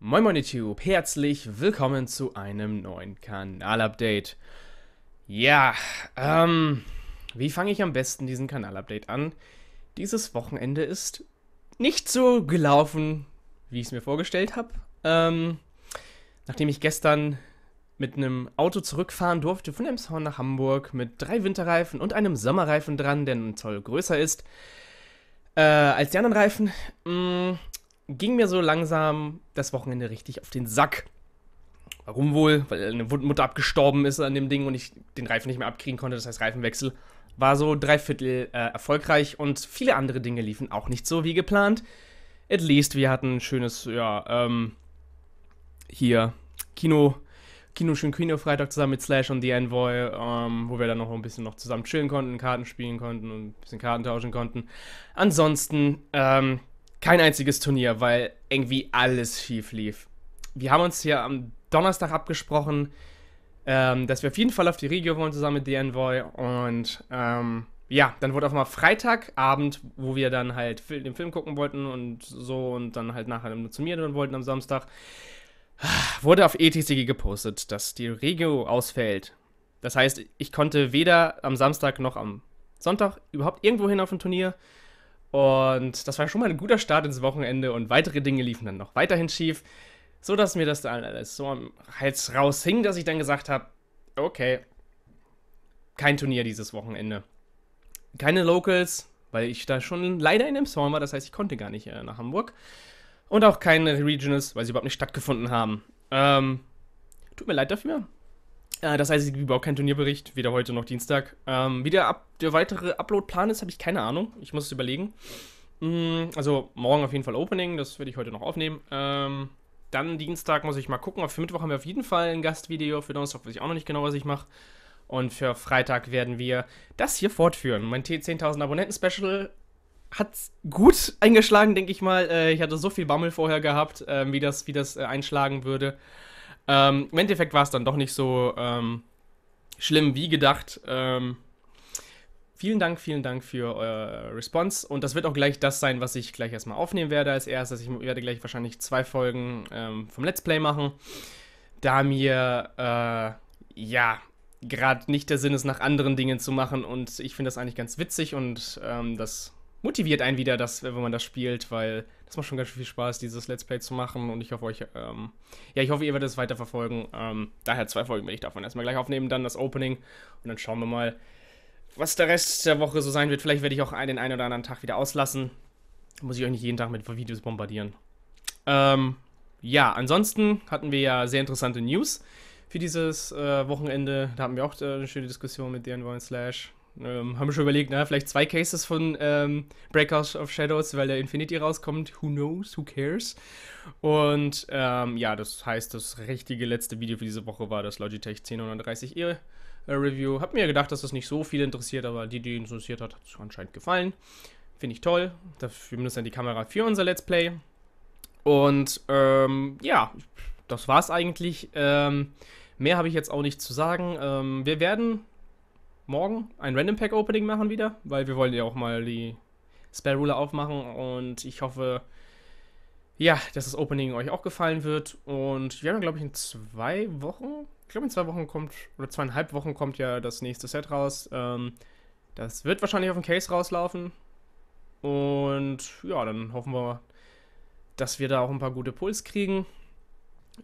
Moin Moin YouTube, herzlich willkommen zu einem neuen Kanal-Update. Ja, ähm, wie fange ich am besten diesen Kanal-Update an? Dieses Wochenende ist nicht so gelaufen, wie ich es mir vorgestellt habe. Ähm, nachdem ich gestern mit einem Auto zurückfahren durfte von Emshorn nach Hamburg mit drei Winterreifen und einem Sommerreifen dran, der einen Zoll größer ist äh, als die anderen Reifen, mh, mm, ging mir so langsam das Wochenende richtig auf den Sack. Warum wohl? Weil eine Mutter abgestorben ist an dem Ding und ich den Reifen nicht mehr abkriegen konnte. Das heißt, Reifenwechsel war so dreiviertel äh, erfolgreich und viele andere Dinge liefen auch nicht so wie geplant. At least wir hatten ein schönes, ja, ähm, hier Kino, Kino schön Kino Freitag zusammen mit Slash und The Envoy, ähm, wo wir dann noch ein bisschen noch zusammen chillen konnten, Karten spielen konnten und ein bisschen Karten tauschen konnten. Ansonsten, ähm, kein einziges Turnier, weil irgendwie alles schief lief. Wir haben uns hier am Donnerstag abgesprochen, ähm, dass wir auf jeden Fall auf die Regio wollen, zusammen mit DNVoy. Und ähm, ja, dann wurde auf einmal Freitagabend, wo wir dann halt den Film gucken wollten und so und dann halt nachher zu mir drin wollten am Samstag, wurde auf ETCG gepostet, dass die Regio ausfällt. Das heißt, ich konnte weder am Samstag noch am Sonntag überhaupt irgendwo hin auf ein Turnier. Und das war schon mal ein guter Start ins Wochenende und weitere Dinge liefen dann noch weiterhin schief, so dass mir das dann alles so am Hals raushing, dass ich dann gesagt habe, okay, kein Turnier dieses Wochenende. Keine Locals, weil ich da schon leider in dem Song war, das heißt, ich konnte gar nicht äh, nach Hamburg. Und auch keine Regionals, weil sie überhaupt nicht stattgefunden haben. Ähm, tut mir leid dafür. Äh, das heißt, es gibt überhaupt keinen Turnierbericht, weder heute noch Dienstag. Ähm, wie der, Up der weitere Upload-Plan ist, habe ich keine Ahnung. Ich muss es überlegen. Mm, also morgen auf jeden Fall Opening, das werde ich heute noch aufnehmen. Ähm, dann Dienstag muss ich mal gucken. Für Mittwoch haben wir auf jeden Fall ein Gastvideo. Für Donnerstag weiß ich auch noch nicht genau, was ich mache. Und für Freitag werden wir das hier fortführen. Mein T10.000 Abonnenten-Special hat gut eingeschlagen, denke ich mal. Äh, ich hatte so viel Bammel vorher gehabt, äh, wie das, wie das äh, einschlagen würde. Ähm, Im Endeffekt war es dann doch nicht so ähm, schlimm wie gedacht. Ähm, vielen Dank, vielen Dank für eure Response. Und das wird auch gleich das sein, was ich gleich erstmal aufnehmen werde als erstes. Ich werde gleich wahrscheinlich zwei Folgen ähm, vom Let's Play machen, da mir, äh, ja, gerade nicht der Sinn ist, nach anderen Dingen zu machen. Und ich finde das eigentlich ganz witzig und ähm, das motiviert einen wieder, dass, wenn man das spielt, weil das macht schon ganz viel Spaß, dieses Let's Play zu machen. Und ich hoffe euch, ähm, ja, ich hoffe, ihr werdet es weiterverfolgen. Ähm, daher zwei Folgen werde ich davon erstmal gleich aufnehmen, dann das Opening und dann schauen wir mal, was der Rest der Woche so sein wird. Vielleicht werde ich auch den einen oder anderen Tag wieder auslassen. Muss ich euch nicht jeden Tag mit Videos bombardieren. Ähm, ja, ansonsten hatten wir ja sehr interessante News für dieses äh, Wochenende. Da hatten wir auch äh, eine schöne Diskussion mit deren Slash. Ähm, haben wir schon überlegt, na, vielleicht zwei Cases von ähm, Breakout of Shadows, weil der Infinity rauskommt. Who knows, who cares? Und ähm, ja, das heißt, das richtige letzte Video für diese Woche war das Logitech 1030E äh, Review. Hab mir gedacht, dass das nicht so viele interessiert, aber die, die interessiert hat, hat es anscheinend gefallen. Finde ich toll. Dafür benutzt dann die Kamera für unser Let's Play. Und ähm, ja, das war's eigentlich. Ähm, mehr habe ich jetzt auch nicht zu sagen. Ähm, wir werden morgen ein Random Pack Opening machen wieder, weil wir wollen ja auch mal die Spell Ruler aufmachen und ich hoffe, ja, dass das Opening euch auch gefallen wird. Und wir haben, glaube ich, in zwei Wochen, ich glaube, in zwei Wochen kommt, oder zweieinhalb Wochen kommt ja das nächste Set raus. Ähm, das wird wahrscheinlich auf dem Case rauslaufen. Und ja, dann hoffen wir, dass wir da auch ein paar gute Puls kriegen.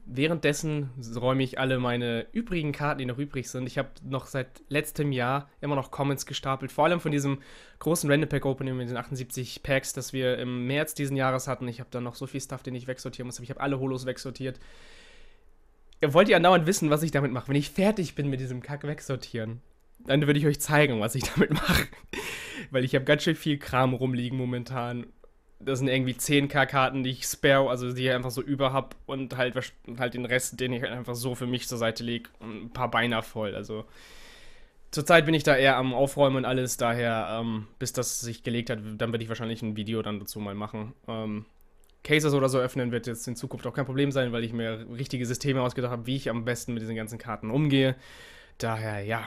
Währenddessen räume ich alle meine übrigen Karten, die noch übrig sind. Ich habe noch seit letztem Jahr immer noch Comments gestapelt. Vor allem von diesem großen Random Pack Opening mit den 78 Packs, das wir im März diesen Jahres hatten. Ich habe da noch so viel Stuff, den ich wegsortieren muss. Ich habe alle Holos wegsortiert. Ihr wollt ja andauernd wissen, was ich damit mache. Wenn ich fertig bin mit diesem Kack wegsortieren, dann würde ich euch zeigen, was ich damit mache. Weil ich habe ganz schön viel Kram rumliegen momentan das sind irgendwie 10k-Karten, die ich spare, also die ich einfach so über habe und halt, halt den Rest, den ich halt einfach so für mich zur Seite lege und ein paar Beiner voll. Also zurzeit bin ich da eher am Aufräumen und alles, daher, ähm, bis das sich gelegt hat, dann werde ich wahrscheinlich ein Video dann dazu mal machen. Ähm, Cases oder so öffnen wird jetzt in Zukunft auch kein Problem sein, weil ich mir richtige Systeme ausgedacht habe, wie ich am besten mit diesen ganzen Karten umgehe. Daher, ja.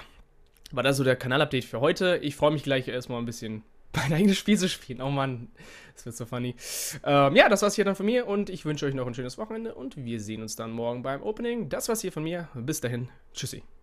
War das so der Kanal-Update für heute. Ich freue mich gleich erstmal ein bisschen mein eigenes Spiel zu spielen. Oh Mann, das wird so funny. Ähm, ja, das war's hier dann von mir und ich wünsche euch noch ein schönes Wochenende und wir sehen uns dann morgen beim Opening. Das war's hier von mir. Bis dahin. Tschüssi.